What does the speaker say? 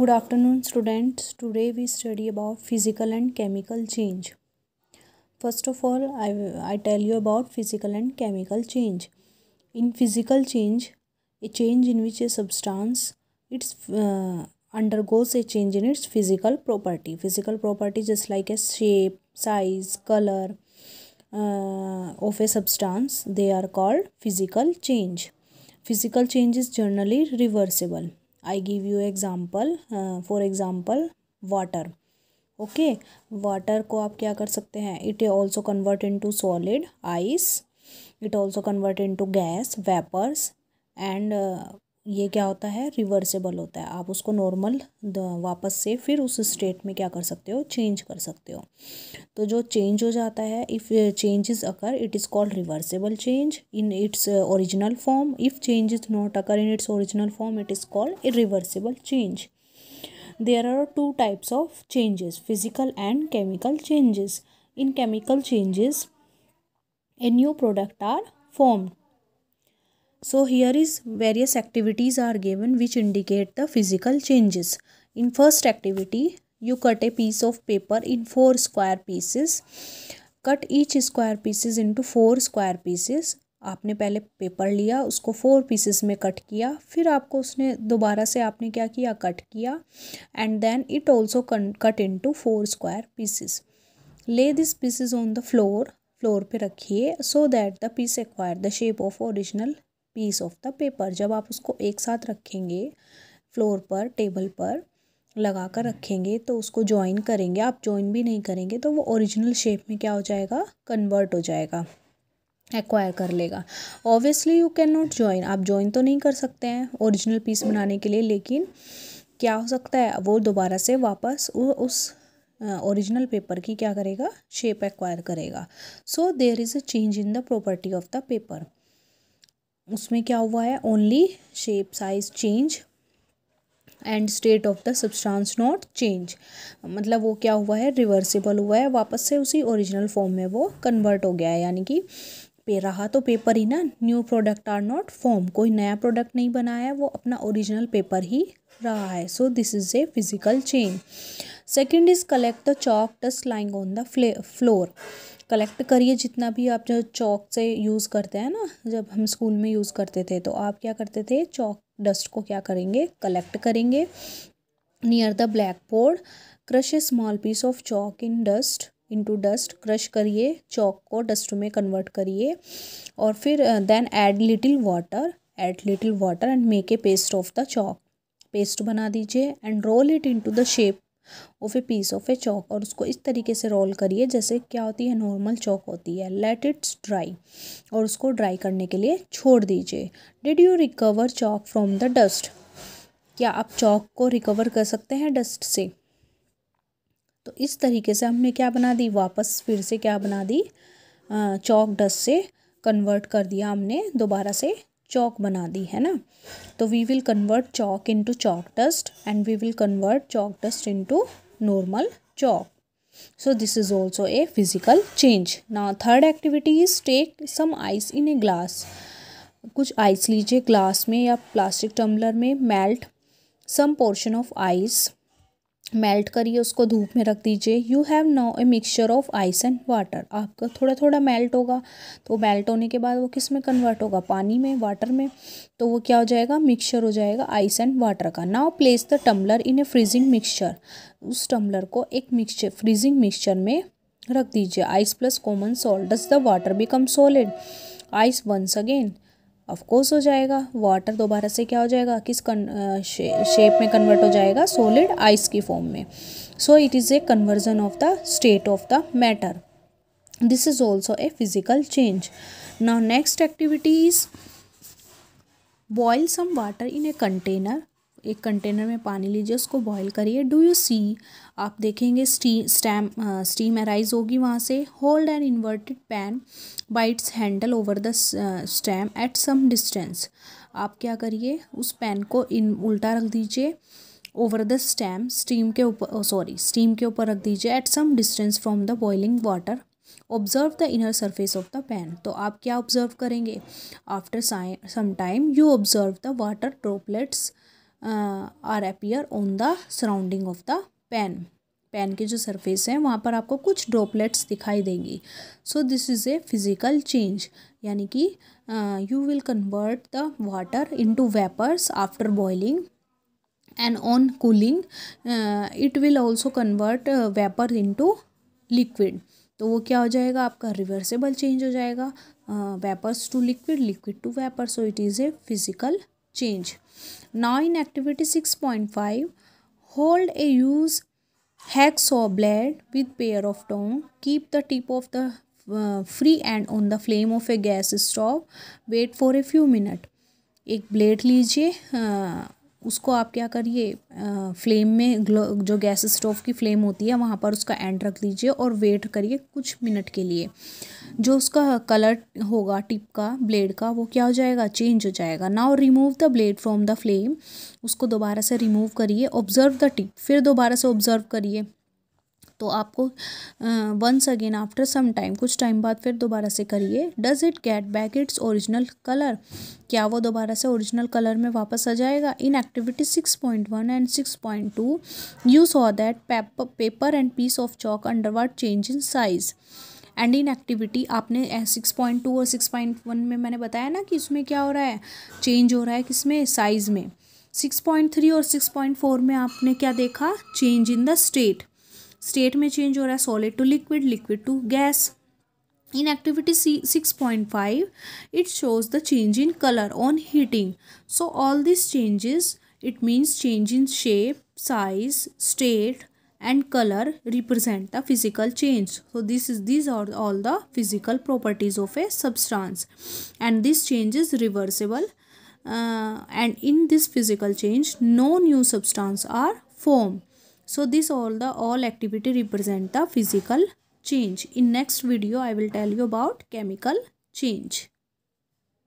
good afternoon students today we study about physical and chemical change first of all i i tell you about physical and chemical change in physical change a change in which a substance it's uh, undergoes a change in its physical property physical property just like a shape size color uh, of a substance they are called physical change physical change is generally reversible I give you example for example water okay water को आप क्या कर सकते हैं it also convert into solid ice it also convert into gas vapours and ये क्या होता है रिवर्सेबल होता है आप उसको नॉर्मल वापस से फिर उस स्टेट में क्या कर सकते हो चेंज कर सकते हो तो जो चेंज हो जाता है if changes occur it is called reversible change in its original form if change is not occur in its original form it is called reversible change there are two types of changes physical and chemical changes in chemical changes a new product are formed So here is various activities are given which indicate the physical changes. In first activity, you cut a piece of paper in four square pieces. Cut each square pieces into four square pieces. आपने पहले paper लिया उसको four pieces में cut किया फिर आपको उसने दोबारा से आपने क्या किया कट किया and then it also cut into four square pieces lay this pieces on the floor floor पे रखिए so that the piece acquire the shape of original piece of the paper जब आप उसको एक साथ रखेंगे फ्लोर पर टेबल पर लगा कर रखेंगे तो उसको ज्वाइन करेंगे आप ज्वाइन भी नहीं करेंगे तो वो ओरिजिनल शेप में क्या हो जाएगा कन्वर्ट हो जाएगा एक्वायर कर लेगा obviously you can not join आप ज्वाइन तो नहीं कर सकते हैं ओरिजिनल पीस बनाने के लिए लेकिन क्या हो सकता है वो दोबारा से वापस उस ओरिजिनल पेपर की क्या करेगा शेप एक्वायर करेगा so there is a change in the property of the paper उसमें क्या हुआ है only shape size change and state of the substance not change मतलब वो क्या हुआ है रिवर्सिबल हुआ है वापस से उसी ओरिजिनल फॉर्म में वो कन्वर्ट हो गया है यानी कि पे रहा तो पेपर ही ना new product are not form कोई नया प्रोडक्ट नहीं बनाया वो अपना ओरिजिनल पेपर ही रहा है so this is a physical change second is collect the chalk dust lying on the floor collect करिए जितना भी आप जो चौक से यूज़ करते हैं ना जब हम स्कूल में यूज़ करते थे तो आप क्या करते थे चौक डस्ट को क्या करेंगे कलेक्ट करेंगे near the black board crush a small piece of chalk in dust into dust crush करिए चौक को डस्ट में कन्वर्ट करिए और फिर then add little water add little water and make a paste of the chalk paste बना दीजिए and roll it into the shape of a piece of a chalk और उसको इस तरीके से रोल करिए जैसे क्या होती है नॉर्मल चौक होती है लेट इट्स ड्राई और उसको ड्राई करने के लिए छोड़ दीजिए did you recover chalk from the dust क्या आप चौक को रिकवर कर सकते हैं डस्ट से तो इस तरीके से हमने क्या बना दी वापस फिर से क्या बना दी चौक डस्ट से कन्वर्ट कर दिया हमने दोबारा से चौक बना दी है ना तो we will convert chalk into chalk dust and we will convert chalk dust into normal chalk so this is also a physical change ना third activity is take some ice in a glass कुछ ice लीजिए glass में या plastic tumbler में melt some portion of ice melt करिए उसको धूप में रख दीजिए you have no a mixture of ice and water आपका थोड़ा थोड़ा मेल्ट होगा तो मेल्ट होने के बाद वो किस में कन्वर्ट होगा पानी में वाटर में तो वो क्या हो जाएगा मिक्सचर हो जाएगा आइस एंड वाटर का now place the tumbler in a freezing mixture उस टम्बलर को एक मिक्सचर फ्रीजिंग मिक्सचर में रख दीजिए ice plus common salt does the water become solid ice once again of course हो जाएगा वाटर दोबारा से क्या हो जाएगा किस कन, शे, शेप में कन्वर्ट हो जाएगा सोलिड आइस की फॉर्म में so it is a conversion of the state of the matter this is also a physical change ना next activity is boil some water in a container एक container में पानी लीजिए उसको बॉईल करिए do you see आप देखेंगे स्टी स्टैम स्टीम अराइज होगी वहाँ से hold and inverted pan by its handle over the steam at some distance आप क्या करिए उस पैन को इन उल्टा रख दीजिए ओवर द स्टैम स्टीम के ऊपर सॉरी स्टीम के ऊपर रख दीजिए at some distance from the boiling water observe the inner surface of the pan तो आप क्या ऑब्जर्व करेंगे after some time you observe the water droplets are are on the surrounding of the pan pan के जो surface हैं वहाँ पर आपको कुछ ड्रॉपलेट्स दिखाई देंगी so this is a physical change यानी कि you will convert the water into vapours after boiling and on cooling it will also convert vapour into liquid तो वो क्या हो जाएगा आपका रिवर्सेबल चेंज हो जाएगा vapours to liquid liquid to vapour so it is a physical change. Now in activity 6.5, hold a used hex or blade with pair of tongue. Keep the tip of the uh, free end on the flame of a gas stove. Wait for a few minutes. एक blade लीजिए उसको आप क्या करिए flame में जो gas stove की flame होती है वहाँ पर उसका एंड रख दीजिए और वेट करिए कुछ मिनट के लिए जो उसका कलर होगा टिप का ब्लेड का वो क्या हो जाएगा चेंज हो जाएगा now remove the blade from the flame उसको दोबारा से रिमूव करिए ऑब्ज़र्व द टिप फिर दोबारा से ऑब्ज़र्व करिए तो आपको once again after some time कुछ टाइम बाद फिर दोबारा से करिए does it get back its original colour क्या वो दोबारा से ओरिजिनल कलर में वापस आ जाएगा in activity six point one and six point two you saw that paper and piece of chalk under what change in size and in activity आपने six point two और सिक्स पॉइंट वन में मैंने बताया ना कि इसमें क्या हो रहा है चेंज हो रहा है किसमें साइज़ में सिक्स पॉइंट थ्री और सिक्स पॉइंट फोर में आपने क्या देखा change in the state State may change or a solid to liquid, liquid to gas. in activity C 6.5 it shows the change in color on heating so all these changes it means change in shape size state and color represent the physical change so this is these are all the physical properties of a substance and this change is reversible uh, and in this physical change no new substance are formed so this all the all activity represent the physical change in next video i will tell you about chemical change